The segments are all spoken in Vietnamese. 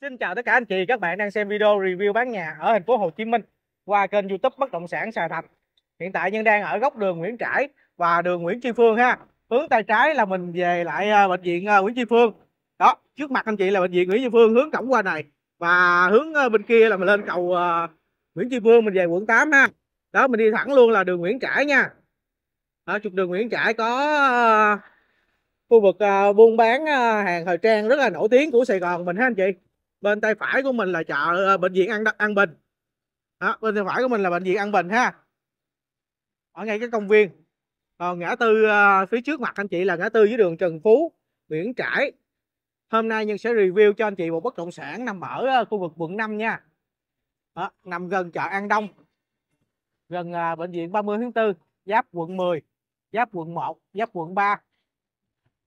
Xin chào tất cả anh chị, các bạn đang xem video review bán nhà ở thành phố Hồ Chí Minh qua kênh YouTube Bất động sản Sài Thành. Hiện tại nhân đang ở góc đường Nguyễn Trãi và đường Nguyễn Tri Phương ha. Hướng tay trái là mình về lại à, bệnh viện à, Nguyễn Tri Phương. Đó, trước mặt anh chị là bệnh viện Nguyễn Tri Phương hướng cổng qua này và hướng à, bên kia là mình lên cầu Nguyễn Tri Phương mình về quận 8 ha. Đó mình đi thẳng luôn là đường Nguyễn Trãi nha. Ở trục đường Nguyễn Trãi có khu vực buôn bán hàng thời trang rất là nổi tiếng của Sài Gòn mình ha anh chị bên tay phải của mình là chợ ờ, bệnh viện ăn ăn bình đó, bên tay phải của mình là bệnh viện ăn bình ha ở ngay cái công viên còn ngã tư ờ, phía trước mặt anh chị là ngã tư với đường Trần Phú Nguyễn Trãi hôm nay nhân sẽ review cho anh chị một bất động sản nằm ở ờ, khu vực quận 5 nha đó, nằm gần chợ An Đông gần bệnh viện 30 tháng 4 giáp quận 10 giáp quận 1 giáp quận 3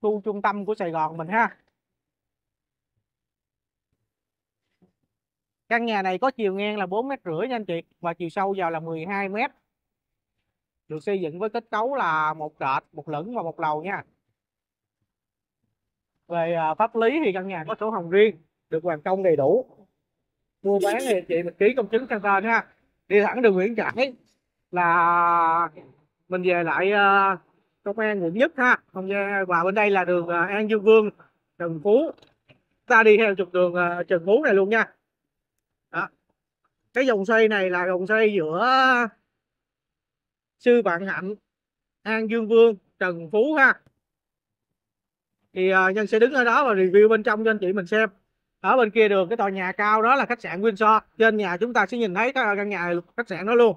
khu trung tâm của Sài Gòn mình ha căn nhà này có chiều ngang là 4 mét rưỡi nha anh chị và chiều sâu vào là 12 mét được xây dựng với kết cấu là một trệt một lửng và một lầu nha về à, pháp lý thì căn nhà có sổ hồng riêng được hoàn công đầy đủ mua bán thì chị mình ký công chứng sang tên ha đi thẳng đường Nguyễn Trãi là mình về lại à, công an quận nhất ha không và bên đây là đường à, An Dương Vương Trần Phú ta đi theo trục đường Trần Phú này luôn nha cái dòng xoay này là dòng xoay giữa sư bạn hạnh an dương vương trần phú ha thì uh, nhân sẽ đứng ở đó và review bên trong cho anh chị mình xem ở bên kia đường cái tòa nhà cao đó là khách sạn Windsor trên nhà chúng ta sẽ nhìn thấy cái căn nhà khách sạn đó luôn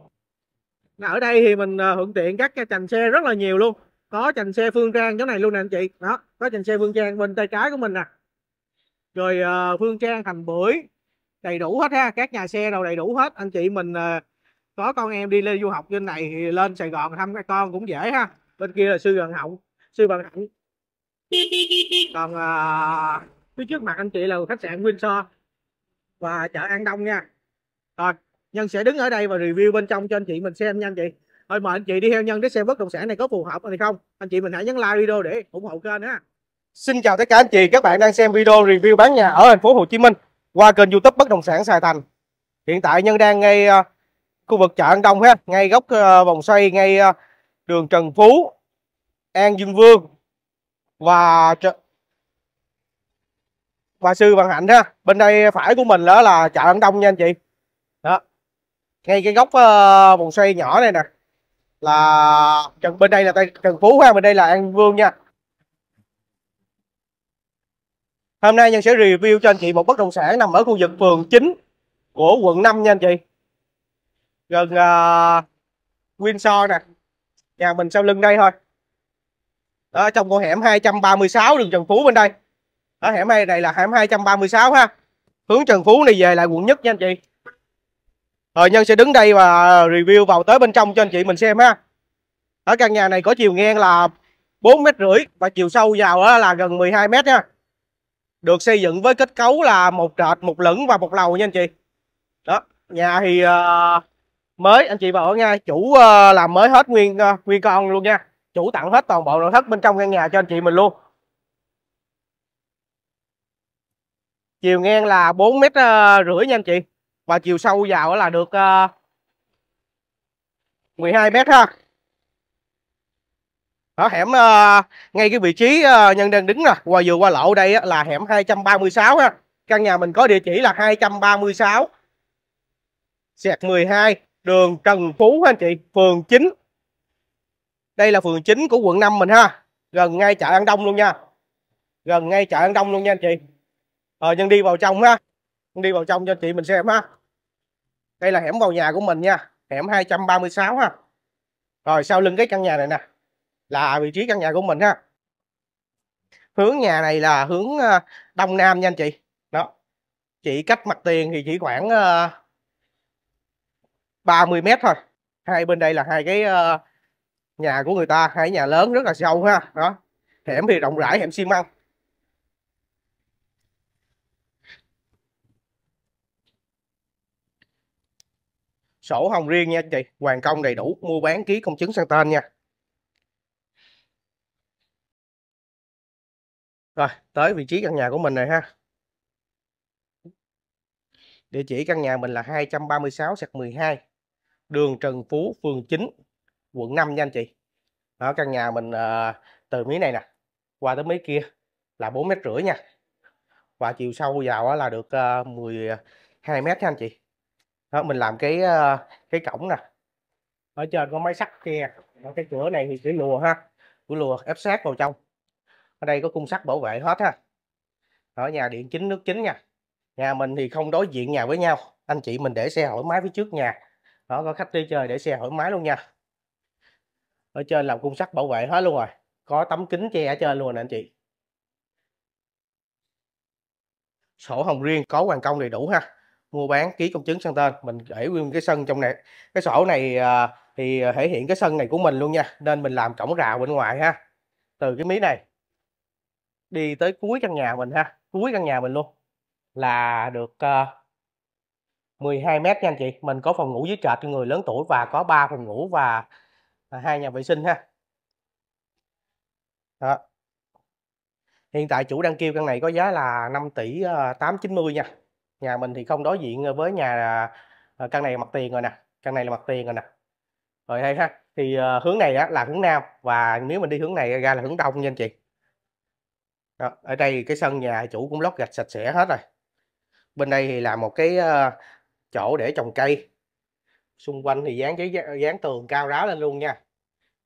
là ở đây thì mình à, thuận tiện các cái chành xe rất là nhiều luôn có chành xe phương trang chỗ này luôn nè anh chị đó có chành xe phương trang bên tay trái của mình nè rồi uh, phương trang thành bưởi đầy đủ hết ha các nhà xe đâu đầy đủ hết anh chị mình à, có con em đi lên du học trên này thì lên Sài Gòn thăm các con cũng dễ ha bên kia là sư Gần Hậu sư Gần Hạnh còn à, phía trước mặt anh chị là khách sạn Windsor và chợ An Đông nha rồi Nhân sẽ đứng ở đây và review bên trong cho anh chị mình xem nha anh chị thôi mời anh chị đi theo Nhân để xem bất động sản này có phù hợp hay không anh chị mình hãy nhấn like video để ủng hộ kênh ha Xin chào tất cả anh chị các bạn đang xem video review bán nhà ở thành phố Hồ Chí Minh qua kênh youtube bất động sản Sài Thành hiện tại Nhân đang ngay à, khu vực chợ An Đông hết ngay góc à, vòng xoay ngay à, đường Trần Phú An Dương Vương và và sư Văn Hạnh ha bên đây phải của mình đó là chợ An Đông nha anh chị đó ngay cái góc vòng xoay nhỏ này nè là trần bên đây là trần phú ha bên đây là an vương nha Hôm nay Nhân sẽ review cho anh chị một bất động sản nằm ở khu vực phường 9 của quận 5 nha anh chị. Gần uh, Windsor nè. Nhà mình sau lưng đây thôi. Đó, trong con hẻm 236 đường Trần Phú bên đây. Ở hẻm này là hẻm 236 ha. Hướng Trần Phú này về lại quận nhất nha anh chị. Rồi Nhân sẽ đứng đây và review vào tới bên trong cho anh chị mình xem ha. Ở căn nhà này có chiều ngang là 4 mét rưỡi và chiều sâu vào là gần 12 mét nha được xây dựng với kết cấu là một trệt một lửng và một lầu nha anh chị đó nhà thì uh, mới anh chị vào ở ngay chủ uh, làm mới hết nguyên uh, nguyên con luôn nha chủ tặng hết toàn bộ nội thất bên trong căn nhà cho anh chị mình luôn chiều ngang là bốn mét rưỡi nha anh chị và chiều sâu vào là được uh, hai mét ha ở hẻm uh, ngay cái vị trí uh, nhân đang đứng nè qua vừa qua lộ đây uh, là hẻm 236 ha căn nhà mình có địa chỉ là 236 sẹt 12 đường Trần Phú ha anh chị phường 9 đây là phường 9 của quận 5 mình ha gần ngay chợ An Đông luôn nha gần ngay chợ An Đông luôn nha anh chị ờ nhân đi vào trong ha nhân đi vào trong cho anh chị mình xem ha đây là hẻm vào nhà của mình nha hẻm 236 ha rồi sau lưng cái căn nhà này nè là vị trí căn nhà của mình ha hướng nhà này là hướng ờ, đông nam nha anh chị đó chỉ cách mặt tiền thì chỉ khoảng 30 ờ, mét thôi hai bên đây là hai cái ờ, nhà của người ta hai nhà lớn rất là sâu ha đó hẻm thì rộng rãi hẻm xi măng sổ hồng riêng nha anh chị hoàn công đầy đủ mua bán ký công chứng sang tên nha Rồi, tới vị trí căn nhà của mình này ha. Địa chỉ căn nhà mình là 236 sạc 12, đường Trần Phú, phường 9, quận 5 nha anh chị. Đó, căn nhà mình à, từ mí này nè, qua tới mí kia là 4 mét rưỡi nha. Và chiều sâu vào là được à, ờ, 12 ờ, mét nha anh chị. Đó, mình làm cái à, cái cổng nè. Ở trên có máy sắt kia, cái cửa này thì sẽ lùa ha, cửa lùa ép sát vào trong ở đây có cung sắt bảo vệ hết ha ở nhà điện chính nước chính nha nhà mình thì không đối diện nhà với nhau anh chị mình để xe thoải mái phía trước nhà đó có khách đi chơi để xe thoải mái luôn nha ở trên làm cung sắt bảo vệ hết luôn rồi có tấm kính che ở trên luôn nè anh chị sổ hồng riêng có hoàn công đầy đủ ha mua bán ký công chứng sang tên mình để nguyên cái sân trong này cái sổ này à, thì à, thể hiện cái sân này của mình luôn nha nên mình làm cổng rào bên ngoài ha từ cái mí này đi tới cuối căn nhà mình ha cuối căn nhà mình luôn là được uh, ờ, 12 mét nha anh chị mình có phòng ngủ dưới trệt cho người lớn tuổi và có 3 phòng ngủ và à, hai nhà vệ sinh ha đó hiện tại chủ đang kêu căn này có giá là 5 tỷ 890 ờ, nha nhà mình thì không đối diện với nhà ờ, căn này mặt tiền rồi nè căn này là mặt tiền rồi nè rồi đây ha thì hướng này đó là hướng nam và nếu mình đi hướng này ra là hướng đông nha anh chị đó, ở đây cái sân nhà chủ cũng lót gạch sạch sẽ hết rồi bên đây thì là một cái ờ, chỗ để trồng cây xung quanh thì dán cái dán tường cao ráo lên luôn nha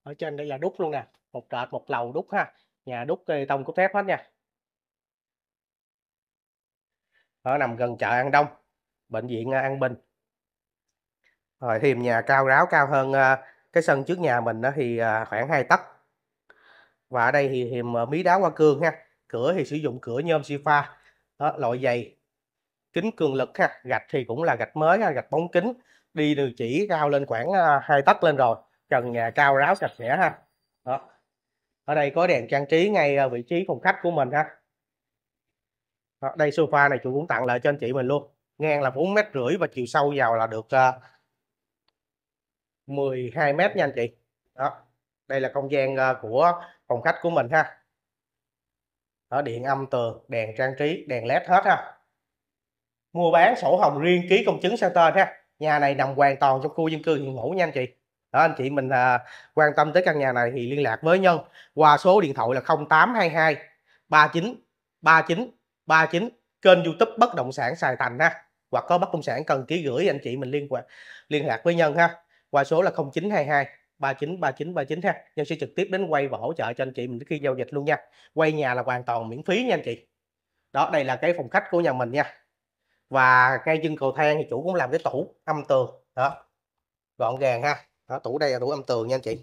ở trên đây là đúc luôn nè một trệt một lầu đúc ha nhà đúc cây ờ, tông cốt thép hết nha ở nằm gần chợ An Đông bệnh viện ờ, An Bình rồi thêm nhà cao ráo cao hơn cái sân trước nhà mình đó thì khoảng 2 tấc và ở đây thì hiềm mí đá hoa cương ha cửa thì sử dụng cửa nhôm sifa đó, loại dày kính cường lực ha gạch thì cũng là gạch mới ha, gạch bóng kính đi đường chỉ cao lên khoảng à, hai tấc lên rồi trần nhà cao ráo sạch sẽ ha đó. ở đây có đèn trang trí ngay à, vị trí phòng khách của mình ha đó, đây sofa này chủ cũng tặng lại cho anh chị mình luôn ngang là bốn mét rưỡi và chiều sâu vào là được uh, à, 12 mét nha anh chị đó đây là không gian uh, của phòng khách của mình ha đó điện âm tường đèn trang trí đèn led hết ha mua bán sổ hồng riêng ký công chứng sang tên ha nhà này nằm hoàn toàn trong khu dân cư hiện hữu nha anh chị đó anh chị mình à, quan tâm tới căn nhà này thì liên lạc với nhân qua số điện thoại là 0822 39 39 39 kênh youtube bất động sản Sài Thành ha hoặc có bất động sản cần ký gửi anh chị mình liên quan liên lạc với nhân ha qua số là 0922 39 39 39 ha. Nhân sẽ trực tiếp đến quay và hỗ trợ cho anh chị mình khi giao dịch luôn nha. Quay nhà là hoàn toàn miễn phí nha anh chị. Đó, đây là cái phòng khách của nhà mình nha. Và ngay chân cầu thang thì chủ cũng làm cái tủ âm tường. Đó. Gọn gàng ha. Đó, tủ đây là tủ âm tường nha anh chị.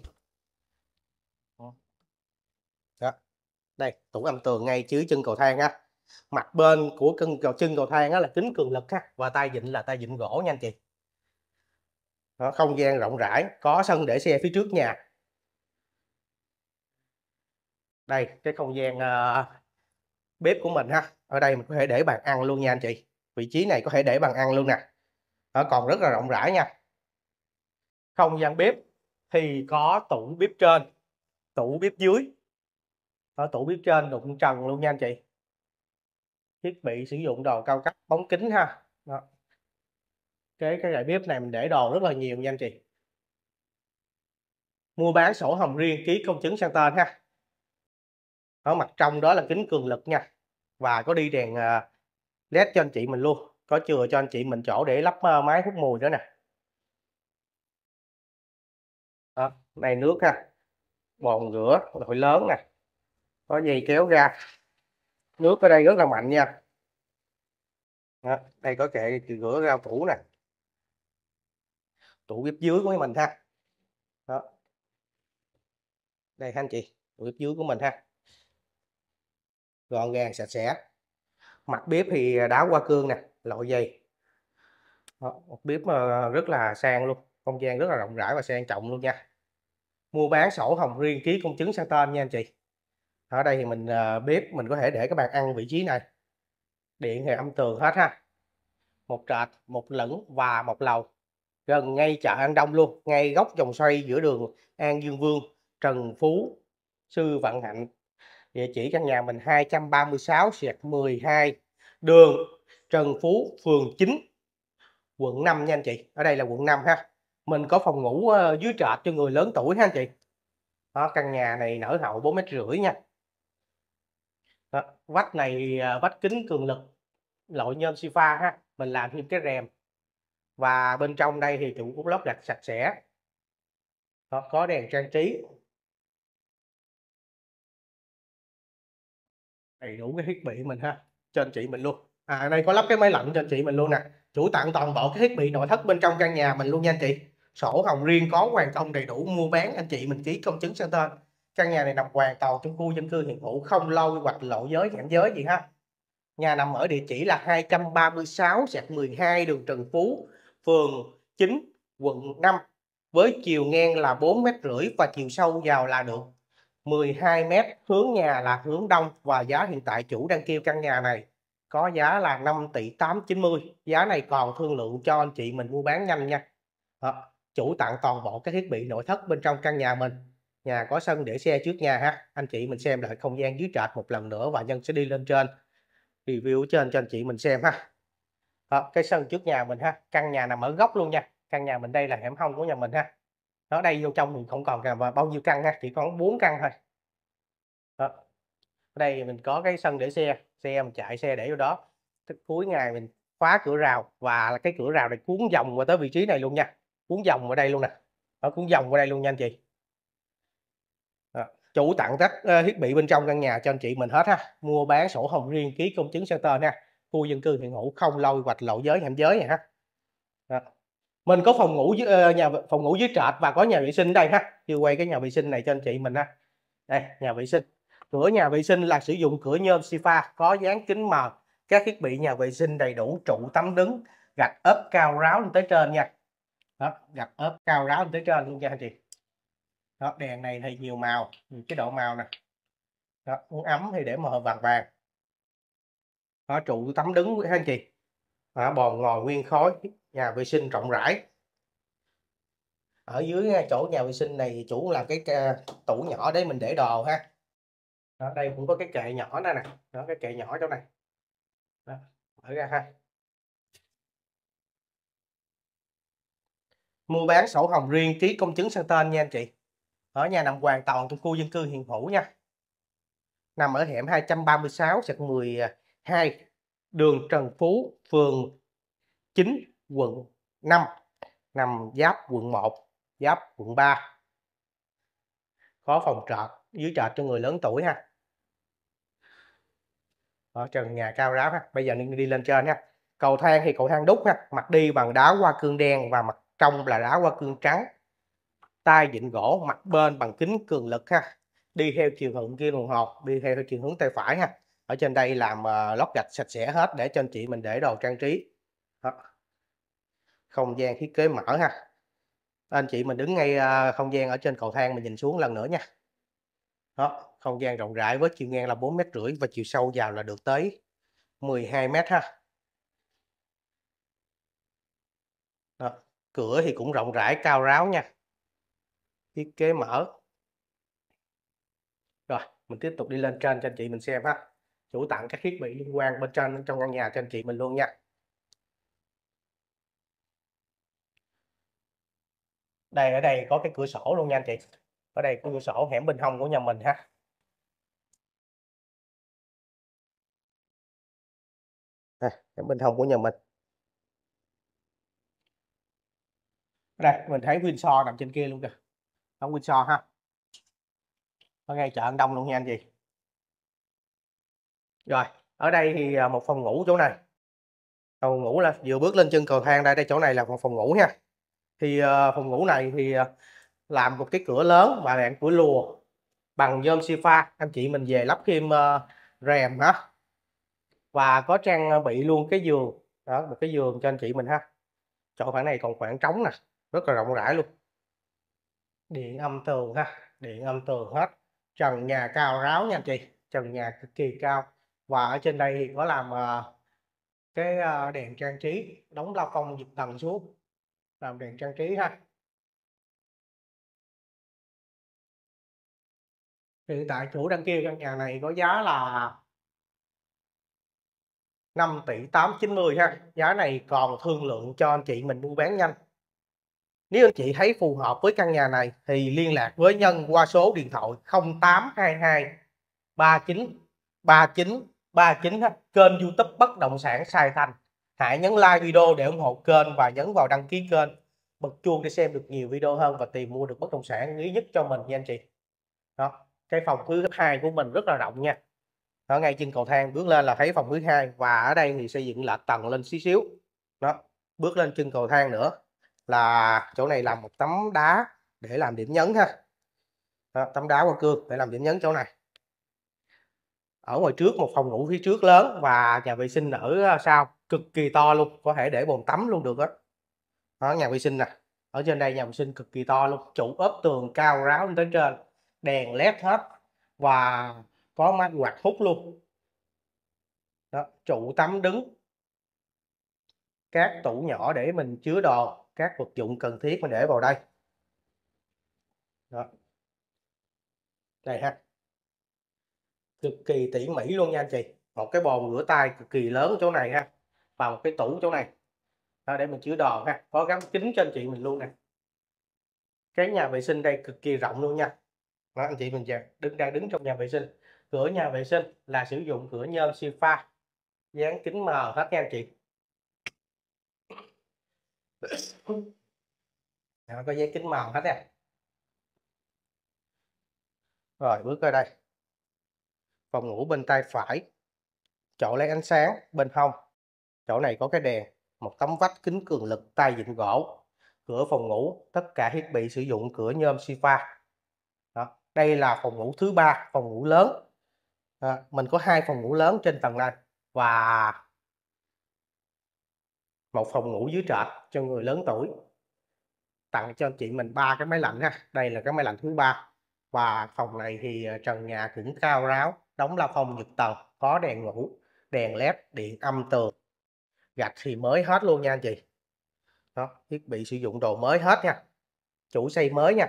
Đó. Đây, tủ âm tường ngay dưới chân cầu thang ha. Mặt bên của chân cầu chân cầu thang á là kính cường lực ha và tay vịn là tay vịn gỗ nha anh chị đó, không gian rộng rãi có sân để xe phía trước nhà đây cái không gian uh, bếp của mình ha ở đây mình có thể để bàn ăn luôn nha anh chị vị trí này có thể để bàn ăn luôn nè Nó còn rất là rộng rãi nha không gian bếp thì có tủ bếp trên tủ bếp dưới ở tủ bếp trên đụng trần luôn nha anh chị thiết bị sử dụng đồ cao cấp bóng kính ha đó cái cái gậy bếp này mình để đồ rất là nhiều nha anh chị mua bán sổ hồng riêng ký công chứng sang tên ha ở mặt trong đó là kính cường lực nha và có đi đèn à, led cho anh chị mình luôn có chừa cho anh chị mình chỗ để lắp à, máy hút mùi nữa nè đó, này nước ha bồn rửa loại lớn nè có dây kéo ra nước ở đây rất là mạnh nha đó, đây có kệ rửa rau củ nè tủ bếp dưới của mình ha đó đây anh chị tủ bếp dưới của mình ha gọn gàng sạch sẽ mặt bếp thì đá hoa cương nè loại dày một bếp ờ, rất là sang luôn không gian rất là rộng rãi và sang trọng luôn nha mua bán sổ hồng riêng ký công chứng sang tên nha anh chị ở đây thì mình ờ, bếp mình có thể để các bạn ăn vị trí này điện hệ âm tường hết ha một trệt một lửng và một lầu gần ngay chợ An Đông luôn, ngay góc vòng xoay giữa đường An Dương Vương, Trần Phú, Sư Vạn Hạnh. Địa chỉ căn nhà mình 236 xẹt 12 đường Trần Phú, phường 9, quận 5 nha anh chị. Ở đây là quận 5 ha. Mình có phòng ngủ ờ, dưới trệt cho người lớn tuổi ha anh chị. Đó, căn nhà này nở hậu 4 mét rưỡi nha. Đó, vách này ờ, vách kính cường lực, loại nhôm sifa ha. Mình làm thêm cái rèm và bên trong đây thì chủ cốt lóc gạch sạch sẽ đó, có đèn trang trí đầy đủ cái thiết bị mình ha cho anh chị mình luôn à đây có lắp cái máy lạnh cho anh chị mình luôn nè chủ tặng toàn bộ cái thiết bị nội thất bên trong căn nhà mình luôn nha anh chị sổ hồng riêng có hoàn công đầy đủ mua bán anh chị mình ký công chứng sang tên căn nhà này nằm hoàn toàn trong khu dân cư hiện hữu không lâu hoặc lộ giới giãn giới gì ha nhà nằm ở địa chỉ là 236 mười hai đường Trần Phú phường 9, quận 5 với chiều ngang là 4 mét rưỡi và chiều sâu vào là được 12 mét hướng nhà là hướng đông và giá hiện tại chủ đang kêu căn nhà này có giá là 5 tỷ 890 giá này còn thương lượng cho anh chị mình mua bán nhanh nha Đó. Ờ, chủ tặng toàn bộ các thiết bị nội thất bên trong căn nhà mình nhà có sân để xe trước nhà ha anh chị mình xem lại không gian dưới trệt một lần nữa và nhân sẽ đi lên trên review trên cho anh chị mình xem ha đó, ờ, cái sân trước nhà mình ha căn nhà nằm ở góc luôn nha căn nhà mình đây là hẻm hông của nhà mình ha nó đây vô trong thì không còn và bao nhiêu căn ha chỉ còn 4 căn thôi đó. ở đây mình có cái sân để xe xe mình chạy xe để vô đó Tức cuối ngày mình khóa cửa rào và cái cửa rào này cuốn vòng qua tới vị trí này luôn nha cuốn vòng qua đây luôn nè nó cuốn vòng qua đây luôn nha anh chị đó. chủ tặng tất uh, thiết bị bên trong căn nhà cho anh chị mình hết ha mua bán sổ hồng riêng ký công chứng sơ tên nha khu dân cư hiện hữu không lôi hoạch lộ giới hẻm giới này ha đó. mình có phòng ngủ dưới, ờ, nhà phòng ngủ dưới trệt và có nhà vệ sinh đây ha chưa quay cái nhà vệ sinh này cho anh chị mình ha đây nhà vệ sinh cửa nhà vệ sinh là sử dụng cửa nhôm sifa có dán kính mờ các thiết bị nhà vệ sinh đầy đủ trụ tắm đứng gạch ốp cao ráo lên tới trên nha đó, gạch ốp cao ráo lên tới trên luôn nha anh chị đó, đèn này thì nhiều màu ừ, cái độ màu nè đó, muốn ấm thì để màu vàng vàng ở trụ tắm đứng với anh chị à, bồn ngồi nguyên khối nhà vệ sinh rộng rãi ở dưới chỗ nhà vệ sinh này chủ làm cái à, tủ nhỏ để mình để đồ ha ở đây cũng có cái kệ nhỏ đây nè đó cái kệ nhỏ chỗ này đó, mở ra ha mua bán sổ hồng riêng ký công chứng sang tên nha anh chị ở nhà nằm hoàn toàn trong khu dân cư Hiền Phủ nha nằm ở hẻm 236 sạc 10 2, đường Trần Phú, phường 9, quận 5, nằm giáp quận 1, giáp quận 3. Có phòng trọ, dưới trọ cho người lớn tuổi ha. Ở trần nhà cao ráo ha. Bây giờ đi, đi lên trên ha. Cầu thang thì cầu thang đúc ha, mặt đi bằng đá hoa cương đen và mặt trong là đá hoa cương trắng. Tay vịn gỗ, mặt bên bằng kính cường lực ha. Đi theo chiều hướng kia đồng hồ, đi theo chiều hướng tay phải ha ở trên đây làm uh, lót gạch sạch sẽ hết để cho anh chị mình để đồ trang trí đó. không gian thiết kế mở ha anh chị mình đứng ngay uh, không gian ở trên cầu thang mình nhìn xuống lần nữa nha đó không gian rộng rãi với chiều ngang là 4 mét rưỡi và chiều sâu vào là được tới 12 mét ha đó. cửa thì cũng rộng rãi cao ráo nha thiết kế mở rồi mình tiếp tục đi lên trên cho anh chị mình xem ha chủ tặng các thiết bị liên quan bên trên trong căn nhà cho anh chị mình luôn nha đây ở đây có cái cửa sổ luôn nha anh chị ở đây có cửa sổ hẻm bên hông của nhà mình ha à, hẻm bên hông của nhà mình đây mình thấy Windsor nằm trên kia luôn kìa không Windsor ha ở ngay chợ An Đông luôn nha anh chị rồi ở đây thì à, một phòng ngủ chỗ này phòng ngủ là vừa bước lên chân cầu thang đây đây chỗ này là một phòng ngủ nha thì à, phòng ngủ này thì à, làm một cái cửa lớn và đèn cửa lùa bằng nhôm sifa anh chị mình về lắp thêm rèm đó và có trang bị luôn cái giường đó một cái giường cho anh chị mình ha chỗ khoảng này còn khoảng trống nè rất là rộng rãi luôn điện âm tường ha điện âm tường hết trần nhà cao ráo nha anh chị trần nhà cực kỳ cao và ở trên đây thì có làm uh, cái uh, đèn trang trí đóng la phong dịp tầng xuống làm đèn trang trí ha hiện tại chủ đăng kia căn nhà này có giá là 5 tỷ 890 ha giá này còn thương lượng cho anh chị mình mua bán nhanh nếu anh chị thấy phù hợp với căn nhà này thì liên lạc với Nhân qua số điện thoại 0822 39 39 39 ha, kênh YouTube bất động sản Sài Thành. Hãy nhấn like video để ủng hộ kênh và nhấn vào đăng ký kênh, bật chuông để xem được nhiều video hơn và tìm mua được bất động sản lý nhất cho mình nha anh chị. Đó, cái phòng thứ hai của mình rất là rộng nha. Ở ngay trên cầu thang bước lên là thấy phòng thứ hai và ở đây thì xây dựng là tầng lên xí xíu. Đó, bước lên chân cầu thang nữa là chỗ này làm một tấm đá để làm điểm nhấn ha. Đó, tấm đá qua cương để làm điểm nhấn chỗ này ở ngoài trước một phòng ngủ phía trước lớn và nhà vệ sinh ở à, sau cực kỳ to luôn có thể để bồn tắm luôn được đó. đó nhà vệ sinh nè ở trên đây nhà vệ sinh cực kỳ to luôn trụ ốp tường cao ráo lên tới trên đèn led hết và có máy quạt hút luôn đó trụ tắm đứng các tủ nhỏ để mình chứa đồ các vật dụng cần thiết mình để vào đây đó. đây ha cực kỳ tỉ mỉ luôn nha anh chị một cái bồn rửa tay cực kỳ lớn chỗ này ha và một cái tủ chỗ này đó, để mình chứa đồ ha có gắn kính cho anh chị mình luôn nè cái nhà vệ sinh đây cực kỳ rộng luôn nha đó, anh chị mình đứng đang đứng trong nhà vệ sinh cửa nhà vệ sinh là sử dụng cửa nhôm sifa dán kính mờ hết nha anh chị Đó, có giấy kính màu hết nè rồi bước ra đây phòng ngủ bên tay phải chỗ lấy ánh sáng bên hông chỗ này có cái đèn một tấm vách kính cường lực tay vịn gỗ cửa phòng ngủ tất cả thiết bị sử dụng cửa nhôm sifa đó. đây là phòng ngủ thứ ba phòng ngủ lớn à, mình có hai phòng ngủ lớn trên tầng này và một phòng ngủ dưới trệt cho người lớn tuổi tặng cho chị mình ba cái máy lạnh ha đây là cái máy lạnh thứ ba và phòng này thì ờ, trần nhà cũng cao ráo đóng la phong nhật tầng có đèn ngủ đèn led điện âm tường gạch thì mới hết luôn nha anh chị đó thiết bị sử dụng đồ mới hết nha chủ xây mới nha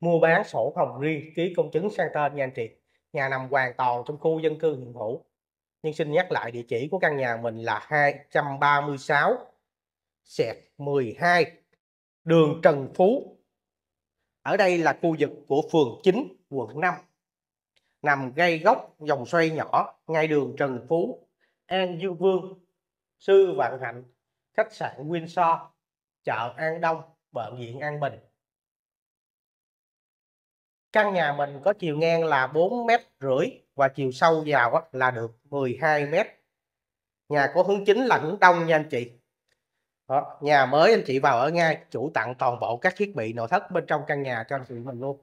mua bán sổ phòng riêng ký công chứng sang tên nha anh chị nhà nằm hoàn toàn trong khu dân cư hiện hữu nhưng xin nhắc lại địa chỉ của căn nhà mình là 236 sẹt 12 đường Trần Phú ở đây là khu vực của phường 9 quận 5 nằm gây góc dòng xoay nhỏ ngay đường Trần Phú, An Dương Vương, Sư Vạn Hạnh, khách sạn Windsor, chợ An Đông, bệnh viện An Bình. Căn nhà mình có chiều ngang là 4 mét rưỡi và chiều sâu vào là được 12 mét. Nhà có hướng chính là hướng đông nha anh chị. Đó, nhà mới anh chị vào ở ngay, chủ tặng toàn bộ các thiết bị nội thất bên trong căn nhà cho anh chị mình luôn.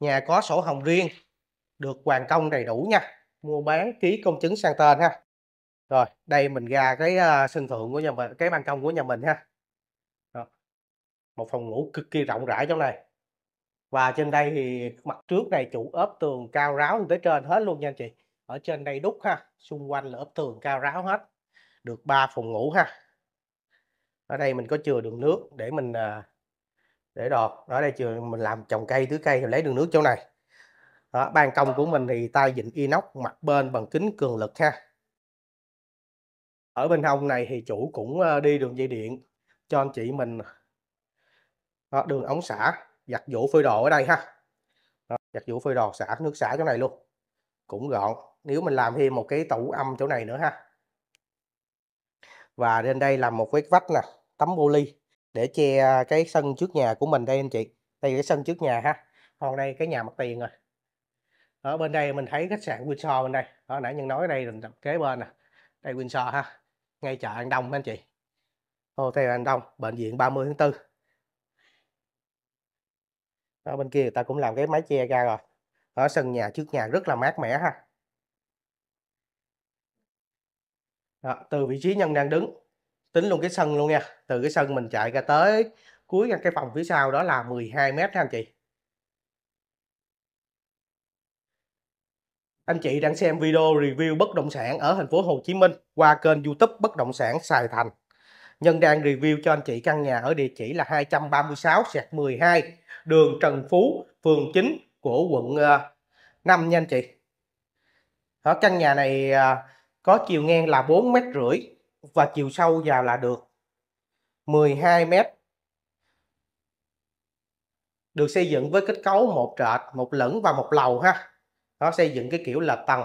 Nhà có sổ hồng riêng, được hoàn công đầy đủ nha mua bán ký công chứng sang tên ha rồi đây mình ra cái ờ, sân thượng của nhà mình cái ban công của nhà mình ha Đó. một phòng ngủ cực kỳ rộng rãi trong này và trên đây thì mặt trước này chủ ốp tường cao ráo lên tới trên hết luôn nha anh chị ở trên đây đúc ha xung quanh là ốp tường cao ráo hết được 3 phòng ngủ ha ở đây mình có chừa đường nước để mình ờ, để đọt ở đây chừa mình làm trồng cây tưới cây thì lấy đường nước chỗ này đó, ban công của mình thì tay dịnh inox mặt bên bằng kính cường lực ha ở bên hông này thì chủ cũng ờ, đi đường dây điện cho anh chị mình đó, ờ, đường ống xả giặt vũ phơi đồ ở đây ha đó, giặt vũ phơi đồ xả nước xả chỗ này luôn cũng gọn nếu mình làm thêm một cái tủ âm chỗ này nữa ha và lên đây làm một cái vách nè tấm bô ly để che ờ, cái sân trước nhà của mình đây anh chị đây là cái sân trước nhà ha còn đây cái nhà mặt tiền rồi ở bên đây mình thấy khách sạn Windsor bên đây đó nãy nhân nói đây là kế bên nè đây Windsor ha ngay chợ An Đông anh chị Hotel An Đông bệnh viện 30 tháng 4 ở bên kia người ta cũng làm cái mái che ra rồi ở sân nhà trước nhà rất là mát mẻ ha Đó, từ vị trí nhân đang đứng tính luôn cái sân luôn nha từ cái sân mình chạy ra tới cuối cái phòng phía sau đó là 12 mét ha anh chị anh chị đang xem video review bất động sản ở thành phố Hồ Chí Minh qua kênh YouTube Bất động sản Sài Thành. Nhân đang review cho anh chị căn nhà ở địa chỉ là 236 sẹt 12 đường Trần Phú, phường 9 của quận 5 ờ, nha anh chị. Ở căn nhà này ờ, có chiều ngang là 4 m rưỡi và chiều sâu vào là được 12 m. Được xây dựng với kết cấu một trệt, một lửng và một lầu ha nó xây dựng cái kiểu là tầng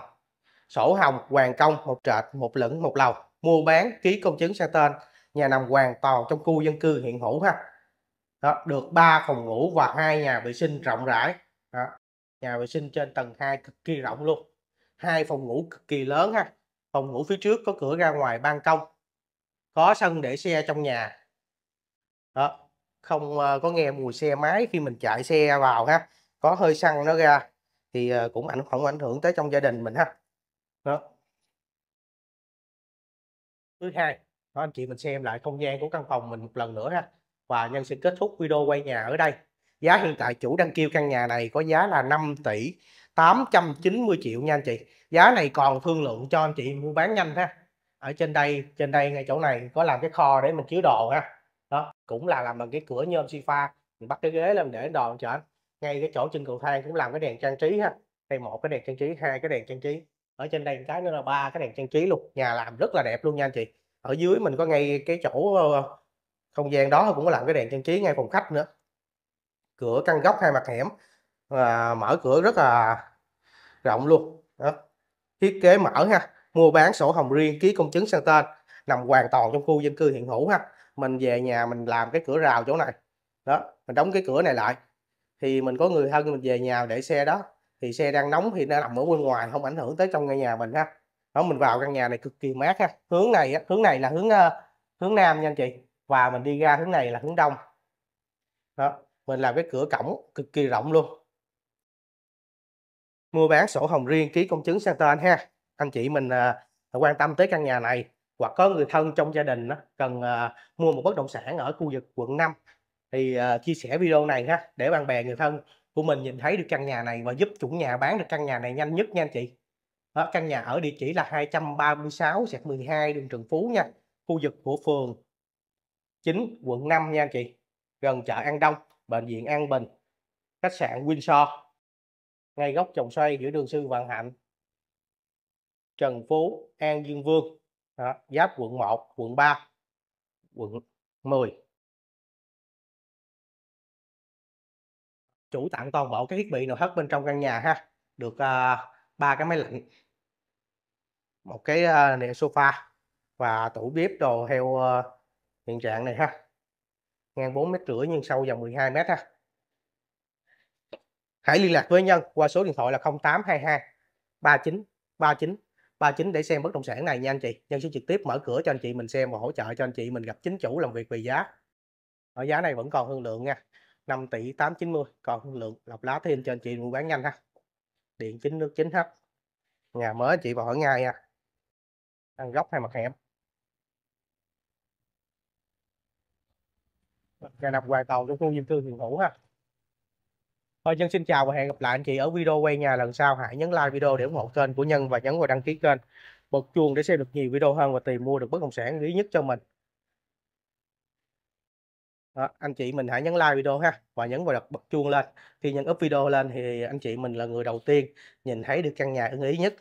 sổ hồng hoàng công một trệt một lửng một lầu mua bán ký công chứng sang tên nhà nằm hoàn toàn trong khu dân cư hiện hữu ha đó, được 3 phòng ngủ và hai nhà vệ sinh rộng rãi đó, nhà vệ sinh trên tầng 2 cực kỳ rộng luôn hai phòng ngủ cực kỳ lớn ha phòng ngủ phía trước có cửa ra ngoài ban công có sân để xe trong nhà đó không ờ, có nghe mùi xe máy khi mình chạy xe vào ha có hơi xăng nó ra thì ờ, cũng ảnh không ảnh hưởng tới trong gia đình mình ha đó thứ hai đó anh chị mình xem lại không gian của căn phòng mình một lần nữa ha và nhân sẽ kết thúc video quay nhà ở đây giá hiện tại chủ đang kêu căn nhà này có giá là 5 tỷ 890 triệu nha anh chị giá này còn thương lượng cho anh chị mua bán nhanh ha ở trên đây trên đây ngay chỗ này có làm cái kho để mình chứa đồ ha đó cũng là làm bằng cái cửa nhôm sifa mình bắt cái ghế lên để đồ chờ anh ngay cái chỗ chân cầu thang cũng làm cái đèn trang trí ha đây một cái đèn trang trí hai cái đèn trang trí ở trên đây một cái nữa là ba cái đèn trang trí luôn nhà làm rất là đẹp luôn nha anh chị ở dưới mình có ngay cái chỗ ờ, không gian đó cũng có làm cái đèn trang trí ngay phòng khách nữa cửa căn góc hai mặt hẻm à, mở cửa rất là rộng luôn đó. thiết kế mở ha mua bán sổ hồng riêng ký công chứng sang tên nằm hoàn toàn trong khu dân cư hiện hữu ha mình về nhà mình làm cái cửa rào chỗ này đó mình đóng cái cửa này lại thì mình có người thân mình về nhà để xe đó thì xe đang nóng thì nó nằm ở bên ngoài không ảnh hưởng tới trong ngôi nhà mình ha đó mình vào căn nhà này cực kỳ mát ha hướng này hướng này là hướng ờ, hướng nam nha anh chị và mình đi ra hướng này là hướng đông đó mình làm cái cửa cổng cực kỳ rộng luôn mua bán sổ hồng riêng ký công chứng sang tên ha anh chị mình à, quan tâm tới căn nhà này hoặc có người thân trong gia đình đó, cần à, mua một bất động sản ở khu vực quận 5 thì uh, chia sẻ video này ha để bạn bè người thân của mình nhìn thấy được căn nhà này và giúp chủ nhà bán được căn nhà này nhanh nhất nha anh chị đó, căn nhà ở địa chỉ là 236 sạc 12 đường Trần Phú nha khu vực của phường 9 quận 5 nha anh chị gần chợ An Đông bệnh viện An Bình khách sạn Windsor ngay góc trồng xoay giữa đường Sư Vạn Hạnh Trần Phú An Dương Vương đó, giáp quận 1 quận 3 quận 10 chủ tặng toàn bộ các thiết bị nội thất bên trong căn nhà ha được à, ba uh, cái máy lạnh một cái uh, nệm sofa và tủ bếp đồ theo uh, ờ, hiện trạng này ha ngang 4 mét rưỡi nhưng sâu vào 12 mét ha hãy liên lạc với nhân qua số điện thoại là 0822 39 39 39 để xem bất động sản này nha anh chị nhân sẽ trực tiếp mở cửa cho anh chị mình xem và hỗ trợ cho anh chị mình gặp chính chủ làm việc về giá ở giá này vẫn còn thương lượng nha 5 tỷ 890 còn lượng lọc lá thêm cho anh chị mua bán nhanh ha điện chính nước chính hết nhà mới chị vào hỏi ngay nha ăn góc hay mặt hẹp nhà nằm ngoài tàu trong khu dân cư hiện hữu ha thôi nhân xin chào và hẹn gặp lại anh chị ở video quay nhà lần sau hãy nhấn like video để ủng hộ kênh của nhân và nhấn vào đăng ký kênh bật chuông để xem được nhiều video hơn và tìm mua được bất động sản lý nhất cho mình đó, anh chị mình hãy nhấn like video ha và nhấn vào đặt bật chuông lên. Khi nhấn up video lên thì anh chị mình là người đầu tiên nhìn thấy được căn nhà ưng ý nhất.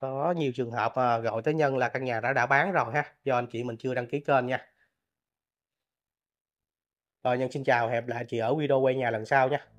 Có nhiều trường hợp ờ, gọi tới nhân là căn nhà đã đã bán rồi ha, do anh chị mình chưa đăng ký kênh nha. Rồi nhân xin chào hẹn lại chị ở video quay nhà lần sau nha.